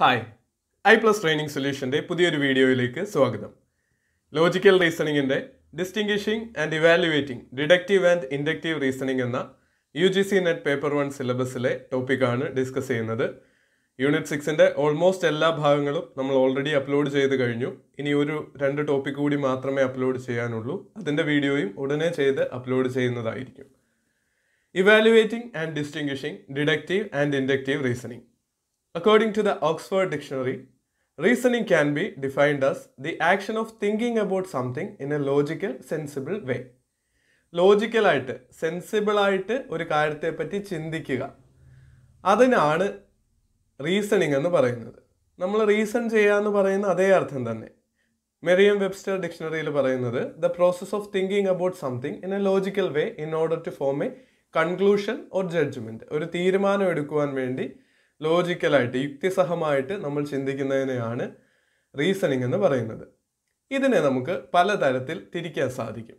Hi I plus training സൊല്യൂഷൻ്റെ പുതിയൊരു വീഡിയോയിലേക്ക് സ്വാഗതം ലോജിക്കൽ റീസണിങ്ങിൻ്റെ distinguishing and evaluating deductive and inductive reasoning എന്ന U G C net paper one സിലബസിലെ ടോപ്പിക്കാണ് ഡിസ്കസ് ചെയ്യുന്നത് യൂണിറ്റ് സിക്സിൻ്റെ ഓൾമോസ്റ്റ് എല്ലാ ഭാഗങ്ങളും നമ്മൾ ഓൾറെഡി അപ്ലോഡ് ചെയ്ത് കഴിഞ്ഞു ഇനി ഒരു രണ്ട് ടോപ്പിക് കൂടി മാത്രമേ അപ്ലോഡ് ചെയ്യാനുള്ളൂ അതിൻ്റെ വീഡിയോയും ഉടനെ ചെയ്ത് അപ്ലോഡ് ചെയ്യുന്നതായിരിക്കും evaluating and distinguishing deductive and inductive reasoning According to the Oxford Dictionary, reasoning can be defined as the action of thinking about something in a logical, sensible way. ലോജിക്കലായിട്ട് സെൻസിബിളായിട്ട് ഒരു കാര്യത്തെപ്പറ്റി ചിന്തിക്കുക അതിനാണ് റീസണിങ് എന്ന് പറയുന്നത് നമ്മൾ റീസൺ ചെയ്യുക എന്ന് പറയുന്ന അതേ അർത്ഥം തന്നെ മെറിയം വെബ്സ്റ്റർ ഡിക്ഷണറിയിൽ പറയുന്നത് the process of thinking about something in a logical way in order to form a conclusion or judgement ഒരു തീരുമാനം എടുക്കുവാൻ വേണ്ടി ലോജിക്കലായിട്ട് യുക്തിസഹമായിട്ട് നമ്മൾ ചിന്തിക്കുന്നതിനെയാണ് റീസണിങ് എന്ന് പറയുന്നത് ഇതിനെ നമുക്ക് പലതരത്തിൽ തിരിക്കാൻ സാധിക്കും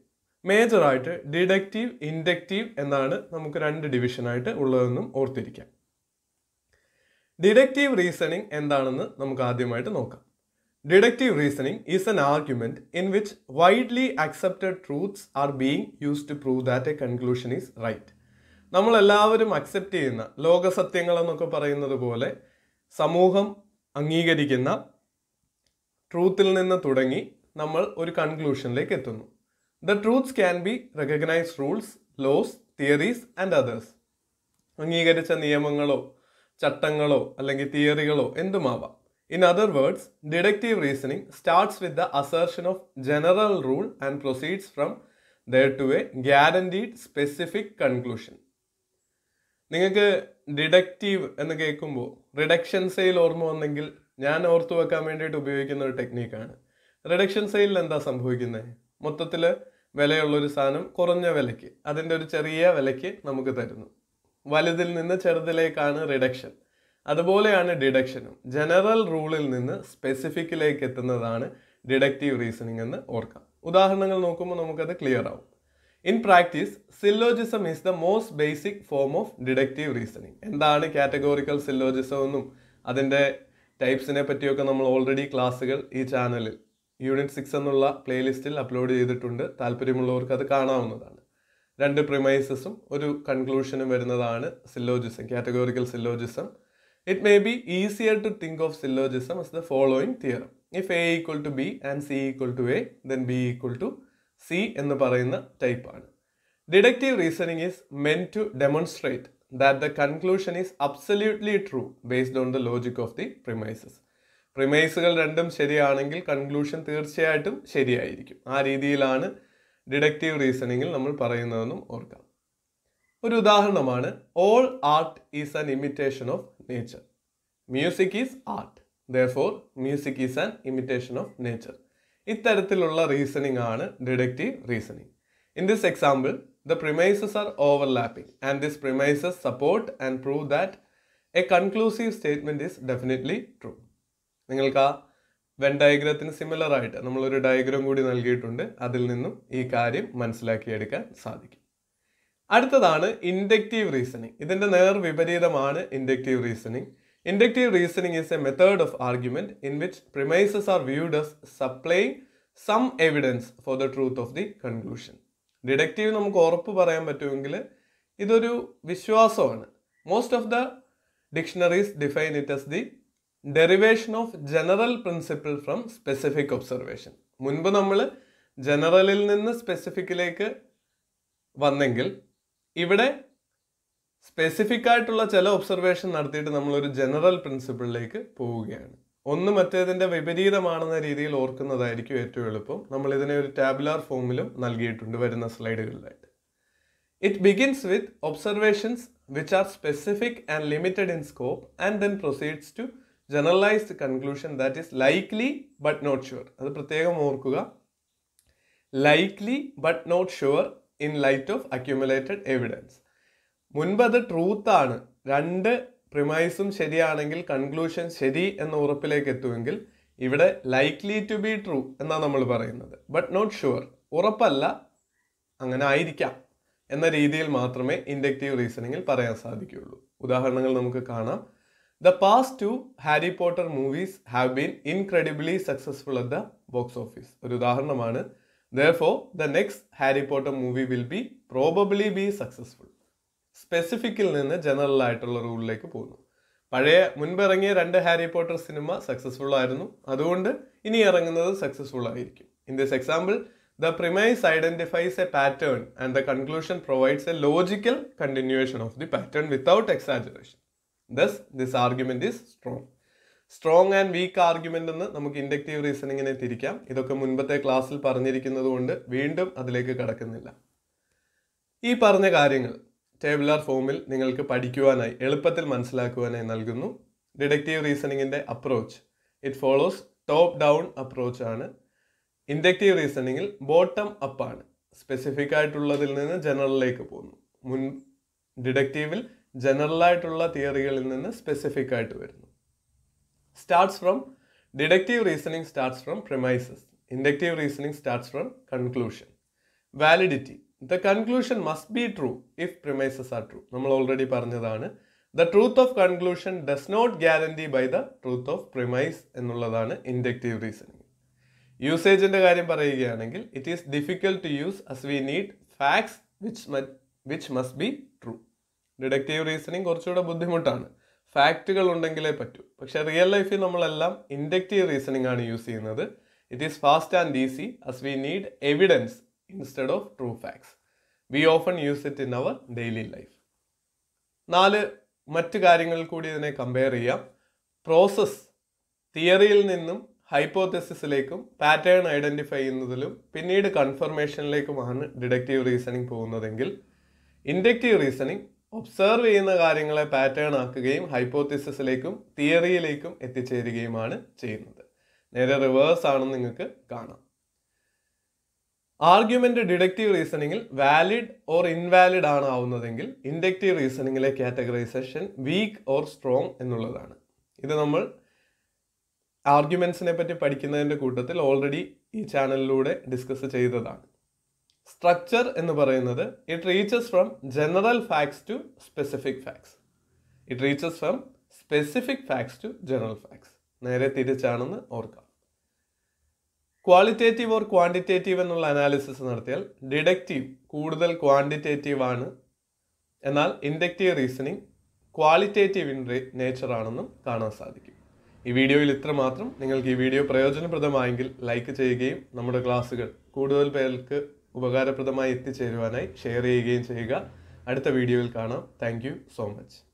മേജറായിട്ട് ഡിഡക്റ്റീവ് ഇൻഡക്റ്റീവ് എന്നാണ് നമുക്ക് രണ്ട് ഡിവിഷനായിട്ട് ഉള്ളതെന്നും ഓർത്തിരിക്കാം ഡിഡക്റ്റീവ് റീസണിങ് എന്താണെന്ന് നമുക്ക് ആദ്യമായിട്ട് നോക്കാം deductive reasoning is an argument in which widely accepted truths are being use to prove that a conclusion is right നമ്മളെല്ലാവരും അക്സെപ്റ്റ് ചെയ്യുന്ന ലോകസത്യങ്ങൾ എന്നൊക്കെ പറയുന്നത് പോലെ സമൂഹം അംഗീകരിക്കുന്ന ട്രൂത്തിൽ നിന്ന് തുടങ്ങി നമ്മൾ ഒരു കൺക്ലൂഷനിലേക്ക് എത്തുന്നു the truths can be recognise rules laws theories and others അംഗീകരിച്ച നിയമങ്ങളോ ചട്ടങ്ങളോ അല്ലെങ്കിൽ തിയറികളോ എന്തുമാവാം in other words deductive reasoning starts with the assertion of general rule and proceeds from there to a guaranteed specific conclusion നിങ്ങൾക്ക് deductive എന്ന് കേൾക്കുമ്പോൾ reduction sale ഓർമ്മ വന്നെങ്കിൽ ഞാൻ ഓർത്തു വെക്കാൻ വേണ്ടിയിട്ട് ഉപയോഗിക്കുന്ന ഒരു ടെക്നീക്കാണ് റിഡക്ഷൻ സെയിലിൽ എന്താ സംഭവിക്കുന്നത് മൊത്തത്തിൽ വിലയുള്ളൊരു സാധനം കുറഞ്ഞ വിലയ്ക്ക് അതിൻ്റെ ഒരു ചെറിയ വിലയ്ക്ക് നമുക്ക് തരുന്നു വലുതിൽ നിന്ന് ചെറുതിലേക്കാണ് റിഡക്ഷൻ അതുപോലെയാണ് ഡിഡക്ഷനും ജനറൽ റൂളിൽ നിന്ന് സ്പെസിഫിക്കിലേക്ക് എത്തുന്നതാണ് ഡിഡക്റ്റീവ് റീസണിംഗ് എന്ന് ഓർക്കാം ഉദാഹരണങ്ങൾ നോക്കുമ്പോൾ നമുക്കത് ക്ലിയർ ആവും in practice syllogism is the most basic form of deductive reasoning എന്താണ് കാറ്റഗോറിക്കൽ സില്ലോജിസം എന്നും അതിൻ്റെ ടൈപ്സിനെ പറ്റിയൊക്കെ നമ്മൾ ഓൾറെഡി ക്ലാസ്സുകൾ ഈ ചാനലിൽ യൂണിറ്റ് സിക്സ് എന്നുള്ള പ്ലേലിസ്റ്റിൽ അപ്ലോഡ് ചെയ്തിട്ടുണ്ട് താല്പര്യമുള്ളവർക്ക് അത് കാണാവുന്നതാണ് രണ്ട് പ്രിമൈസസും ഒരു കൺക്ലൂഷനും വരുന്നതാണ് syllogism categorical syllogism it may be easier to think of syllogism is the following theorem if A equal to B and C equal to A then B equal to C എന്ന് പറയുന്ന ടൈപ്പാണ് deductive reasoning is meant to demonstrate that the conclusion is absolutely true based on the logic of the premises പ്രിമൈസുകൾ രണ്ടും ശരിയാണെങ്കിൽ conclusion തീർച്ചയായിട്ടും ശരിയായിരിക്കും ആ രീതിയിലാണ് ഡിഡക്റ്റീവ് റീസണിങ്ങിൽ നമ്മൾ പറയുന്നതെന്നും ഓർക്കാം ഒരു ഉദാഹരണമാണ് all art is an imitation of nature music is art for music is an imitation of nature ഇത്തരത്തിലുള്ള റീസണിംഗ് ആണ് deductive reasoning in this example the premises are overlapping and this premises support and prove that a conclusive statement is definitely true നിങ്ങൾക്ക് ആ when ഡയഗ്രത്തിന് similar ആയിട്ട് നമ്മളൊരു diagram കൂടി നൽകിയിട്ടുണ്ട് അതിൽ നിന്നും ഈ കാര്യം മനസ്സിലാക്കിയെടുക്കാൻ സാധിക്കും അടുത്തതാണ് ഇൻഡക്റ്റീവ് റീസണിങ് ഇതിൻ്റെ നേർ വിപരീതമാണ് inductive reasoning Inductive reasoning is a method of argument in which premises are viewed as supplying some evidence for the truth of the conclusion. Deductive നമുക്ക് ഉറപ്പ് പറയാൻ പറ്റുമെങ്കിൽ ഇതൊരു വിശ്വാസമാണ് most of the dictionaries define it as the derivation of general principle from specific observation മുൻപ് നമ്മൾ ജനറലിൽ നിന്ന് സ്പെസിഫിക്കിലേക്ക് വന്നെങ്കിൽ ഇവിടെ സ്പെസിഫിക് ആയിട്ടുള്ള ചില ഒബ്സർവേഷൻ നടത്തിയിട്ട് നമ്മളൊരു ജനറൽ പ്രിൻസിപ്പിളിലേക്ക് പോവുകയാണ് ഒന്ന് മറ്റേതിൻ്റെ വിപരീതമാണെന്ന രീതിയിൽ ഓർക്കുന്നതായിരിക്കും ഏറ്റവും എളുപ്പം നമ്മൾ ഇതിനെ ഒരു ടാബുലാർ ഫോമിലും നൽകിയിട്ടുണ്ട് വരുന്ന സ്ലൈഡുകളിലായിട്ട് it begins with observations which are specific and limited in scope and then proceeds to generalised conclusion that is likely but not sure അത് പ്രത്യേകം ഓർക്കുക likely but not sure in light of accumulated evidence മുൻപത് ട്രൂത്താണ് രണ്ട് പ്രിമൈസും ശരിയാണെങ്കിൽ conclusion ശരി എന്ന ഉറപ്പിലേക്ക് എത്തുമെങ്കിൽ ഇവിടെ ലൈക്ലി ടു ബി ട്രൂ എന്നാണ് നമ്മൾ പറയുന്നത് ബട്ട് നോട്ട് ഷുവർ ഉറപ്പല്ല അങ്ങനെ ആയിരിക്കാം എന്ന രീതിയിൽ മാത്രമേ ഇൻഡക്റ്റീവ് റീസണിങ്ങിൽ പറയാൻ സാധിക്കുകയുള്ളൂ ഉദാഹരണങ്ങൾ നമുക്ക് കാണാം the past two Harry Potter movies have been incredibly successful at the box office ഒരു ഉദാഹരണമാണ് for the next Harry Potter movie will be probably be successful സ്പെസിഫിക്കിൽ നിന്ന് ജനറൽ ആയിട്ടുള്ള റൂളിലേക്ക് പോകുന്നു പഴയ മുൻപ് ഇറങ്ങിയ രണ്ട് ഹാരി പോട്ടർ സിനിമ സക്സസ്ഫുൾ ആയിരുന്നു അതുകൊണ്ട് ഇനി ഇറങ്ങുന്നത് സക്സസ്ഫുൾ ആയിരിക്കും in this example the premise identifies a pattern and the conclusion provides a logical continuation of the pattern without exaggeration thus this argument is strong strong and weak argument എന്ന് നമുക്ക് inductive റീസണിങ്ങിനെ തിരിക്കാം ഇതൊക്കെ മുൻപത്തെ ക്ലാസ്സിൽ പറഞ്ഞിരിക്കുന്നത് കൊണ്ട് വീണ്ടും അതിലേക്ക് കടക്കുന്നില്ല ഈ പറഞ്ഞ കാര്യങ്ങൾ ടേബിളാർ ഫോമിൽ നിങ്ങൾക്ക് പഠിക്കുവാനായി എളുപ്പത്തിൽ മനസ്സിലാക്കുവാനായി നൽകുന്നു ഡിഡക്റ്റീവ് റീസണിങ്ങിൻ്റെ approach it follows top down approach ആണ് ഇൻഡക്റ്റീവ് റീസണിങ്ങിൽ ബോട്ടം അപ്പ് ആണ് സ്പെസിഫിക് ആയിട്ടുള്ളതിൽ നിന്ന് ജനറലിലേക്ക് പോകുന്നു മുൻ ഡിഡക്റ്റീവിൽ ജനറലായിട്ടുള്ള തിയറികളിൽ നിന്ന് സ്പെസിഫിക് ആയിട്ട് വരുന്നു starts from deductive reasoning starts from premises inductive reasoning starts from conclusion validity the conclusion must be true if premises are true നമ്മൾ ഓൾറെഡി പറഞ്ഞതാണ് the truth of conclusion does not guarantee by the truth of premise എന്നുള്ളതാണ് inductive reasoning യൂസേജിൻ്റെ കാര്യം പറയുകയാണെങ്കിൽ it is difficult to use as we need facts which which must be true deductive reasoning കുറച്ചുകൂടെ ബുദ്ധിമുട്ടാണ് ഫാക്റ്റുകൾ ഉണ്ടെങ്കിലേ പറ്റൂ പക്ഷേ റിയൽ ലൈഫിൽ നമ്മളെല്ലാം ഇൻഡക്റ്റീവ് റീസണിങ് ആണ് യൂസ് ചെയ്യുന്നത് it is fast and easy as we need evidence instead of true facts we often use it in our daily life നാല് മറ്റ് കാര്യങ്ങൾ കൂടി ഇതിനെ കമ്പയർ ചെയ്യാം പ്രോസസ്സ് തിയറിയിൽ നിന്നും ഹൈപ്പോതെസിസിലേക്കും പാറ്റേൺ ഐഡൻറ്റിഫൈ ചെയ്യുന്നതിലും പിന്നീട് കൺഫർമേഷനിലേക്കുമാണ് ഡിഡക്റ്റീവ് റീസണിങ് പോകുന്നതെങ്കിൽ ഇൻഡക്റ്റീവ് റീസണിങ് ഒബ്സർവ് ചെയ്യുന്ന കാര്യങ്ങളെ പാറ്റേൺ ആക്കുകയും ഹൈപ്പോത്തിസിസിലേക്കും തിയറിയിലേക്കും എത്തിച്ചേരുകയുമാണ് ചെയ്യുന്നത് നേരെ റിവേഴ്സ് ആണെന്ന് നിങ്ങൾക്ക് കാണാം ആർഗ്യുമെന്റ് ഡിഡക്റ്റീവ് റീസണിങ്ങിൽ വാലിഡ് ഓർ ഇൻവാലിഡ് ആണ് ആവുന്നതെങ്കിൽ ഇൻഡക്റ്റീവ് റീസണിങ്ങിലെ കാറ്റഗറൈസേഷൻ വീക്ക് ഓർ സ്ട്രോങ് എന്നുള്ളതാണ് ഇത് നമ്മൾ ആർഗ്യുമെൻസിനെ പറ്റി പഠിക്കുന്നതിൻ്റെ കൂട്ടത്തിൽ ഓൾറെഡി ഈ ചാനലിലൂടെ ഡിസ്കസ് ചെയ്തതാണ് സ്ട്രക്ചർ എന്ന് പറയുന്നത് it reaches from general facts to specific facts it reaches from specific facts to general facts നേരെ തിരിച്ചാണെന്ന് ഓർക്കാം ക്വാളിറ്റേറ്റീവ് ഓർ ക്വാണ്ടിറ്റേറ്റീവ് എന്നുള്ള അനാലിസിസ് നടത്തിയാൽ ഡിഡക്റ്റീവ് കൂടുതൽ ക്വാണ്ടിറ്റേറ്റീവ് ആണ് എന്നാൽ inductive reasoning qualitative in nature ആണെന്നും കാണാൻ സാധിക്കും ഈ വീഡിയോയിൽ ഇത്ര മാത്രം നിങ്ങൾക്ക് ഈ വീഡിയോ പ്രയോജനപ്രദമായെങ്കിൽ ലൈക്ക് ചെയ്യുകയും നമ്മുടെ ക്ലാസ്സുകൾ കൂടുതൽ പേർക്ക് ഉപകാരപ്രദമായി എത്തിച്ചേരുവാനായി ഷെയർ ചെയ്യുകയും ചെയ്യുക അടുത്ത വീഡിയോയിൽ കാണാം താങ്ക് സോ മച്ച്